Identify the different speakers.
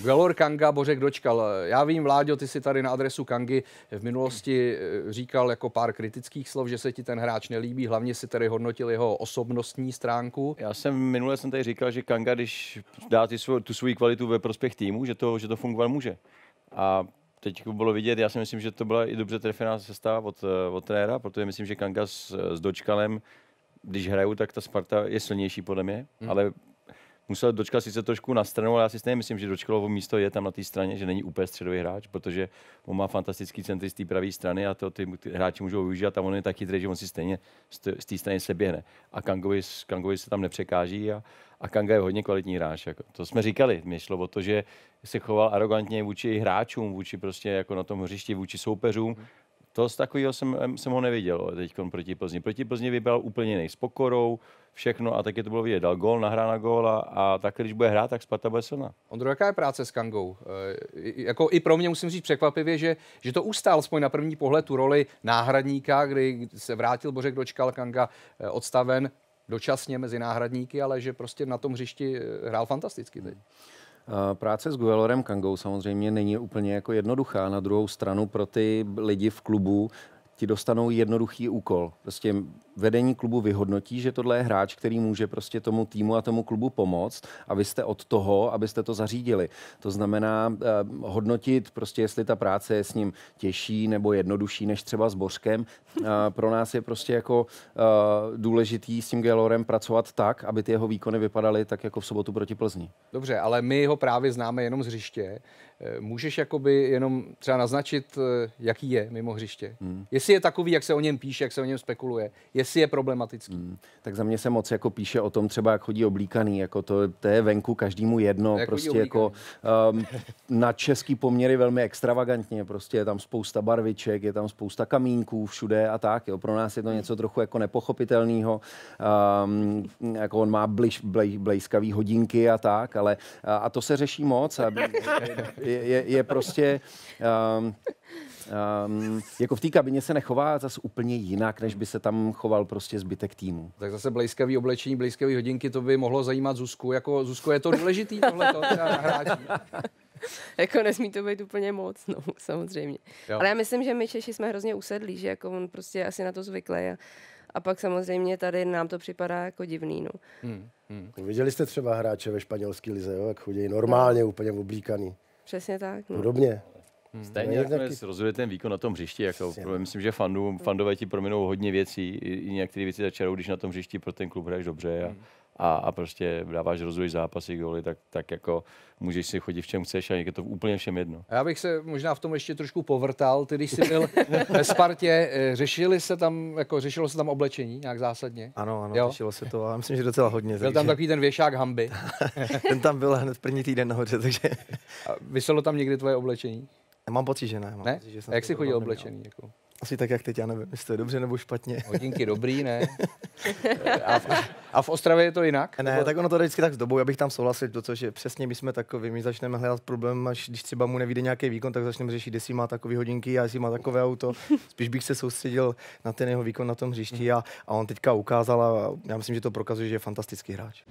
Speaker 1: Gvelor Kanga, Bořek dočkal. Já vím, Vláďo, ty si tady na adresu Kangy v minulosti eh, říkal jako pár kritických slov, že se ti ten hráč nelíbí, hlavně si tady
Speaker 2: hodnotil jeho osobnostní stránku. Já jsem minule jsem tady říkal, že Kanga, když dá ty svou, tu svoji kvalitu ve prospěch týmu, že to, že to fungovat může. A teď jako bylo vidět, já si myslím, že to byla i dobře trefená sestava od, eh, od trenéra, protože myslím, že Kanga s, s Dočkalem, když hrajou, tak ta Sparta je silnější podle mě, hmm. ale musel dočkat sice trošku na stranu, ale já si stejně myslím, že dočkalovo místo je tam na té straně, že není úplně středový hráč, protože on má fantastický centry z té pravé strany a to ty hráči můžou využít a on je tak chytrý, že on si stejně z té strany se běhne. A Kangovi, Kangovi se tam nepřekáží a, a Kanga je hodně kvalitní hráč. Jako. To jsme říkali, mě šlo o to, že se choval arrogantně vůči hráčům, vůči prostě jako na tom hřišti, vůči soupeřům, to z takového jsem, jsem ho neviděl teď proti Plzni. Proti Plzni vybral úplně jiný, s pokorou, všechno a taky to bylo vidět. Dal gol, nahrá na góla a tak, když bude hrát, tak Sparta bude silná.
Speaker 1: Ondro, jaká je práce s Kangou? E, jako i pro mě musím říct překvapivě, že, že to ustál spoj na první pohled tu roli náhradníka, kdy se vrátil Bořek dočkal Kanga eh, odstaven dočasně mezi náhradníky, ale že prostě na tom hřišti eh, hrál fantasticky. Teď. Hmm.
Speaker 3: Eh, práce s Guelorem Kangou samozřejmě není úplně jako jednoduchá. Na druhou stranu pro ty lidi v klubu ti dostanou jednoduchý úkol. Prostě vedení klubu vyhodnotí, že tohle je hráč, který může prostě tomu týmu a tomu klubu pomoct a vy jste od toho, abyste to zařídili. To znamená eh, hodnotit prostě, jestli ta práce je s ním těžší nebo jednodušší než třeba s Bořkem. Eh, pro nás je prostě jako eh, důležitý s tím Gelorem pracovat tak, aby ty jeho výkony vypadaly tak jako v sobotu proti Plzni.
Speaker 1: Dobře, ale my ho právě známe jenom z hřiště. Eh, můžeš jakoby jenom třeba naznačit, eh, jaký je mimo hřiště? Hmm. Jestli je takový, jak se o něm píše, jak se o něm spekuluje.
Speaker 3: Je jestli je problematický. Hmm. Tak za mě se moc jako píše o tom třeba, jak chodí oblíkaný, jako to, to je venku každému jedno, jak prostě jako um, na český poměry velmi extravagantně, prostě je tam spousta barviček, je tam spousta kamínků všude a tak, jo. pro nás je to hmm. něco trochu jako nepochopitelného, um, jako on má bliž, blej, blejskavý hodinky a tak, ale a, a to se řeší moc a je, je, je prostě... Um, Um, jako v té kabině se nechová zas úplně jinak, než by se tam choval blokoval prostě zbytek týmu.
Speaker 1: Tak zase blízkavý oblečení, blízkavý hodinky, to by mohlo zajímat Zuzku. Jako, Zuzku, je to důležitý tohle jako nesmí to být
Speaker 3: úplně moc, no, samozřejmě. Jo. Ale já myslím, že my Češi jsme hrozně usedlí, že jako on prostě asi na to zvyklý a, a pak samozřejmě tady nám to připadá jako divný, no. Hmm, hmm. No, viděli jste třeba hráče ve španělské lize, jo, jak chodí normálně, no. úplně oblíkaný. Přesně tak. No. Podobně.
Speaker 2: Hmm. Stejně no, nakonec taky... rozhoduje ten výkon na tom hřišti. Jako, no. myslím, že fandů, hmm. fandové ti prominou hodně věcí, i, některé věci začarou, když na tom hřišti pro ten klub hraješ dobře a, hmm. a, a prostě dáváš rozvoj zápasy, goly, tak, tak jako můžeš si chodit v čem chceš a je to úplně všem jedno.
Speaker 1: Já bych se možná v tom ještě trošku povrtal, ty když jsi byl ve Spartě, eh, řešili se tam, jako řešilo se tam oblečení nějak zásadně?
Speaker 4: Ano, ano, jo? řešilo se to a myslím, že docela hodně. Byl takže... tam takový
Speaker 1: ten věšák hamby. ten
Speaker 4: tam byl hned první týden nahoře, takže... a vyselo tam někdy tvoje oblečení? Mám pocit, že ne. Mám ne? Pocit, že jsem A jak jsi chodil
Speaker 1: oblečený? Jako?
Speaker 4: Asi tak, jak teď, já nevím, jestli to je dobře nebo špatně. Hodinky dobrý,
Speaker 1: ne? A v, a v Ostravě je to jinak? Ne, nebo... tak
Speaker 4: ono to jde vždycky tak s dobou, já bych tam souhlasil, protože přesně my jsme takový, my začneme hledat problém, až když třeba mu nevíde nějaký výkon, tak začneme řešit, jestli má takové hodinky a jestli má takové auto. Spíš bych se soustředil na ten jeho výkon na tom hřišti mhm. a, a on teďka ukázal
Speaker 2: a já myslím, že to prokazuje, že je fantastický hráč.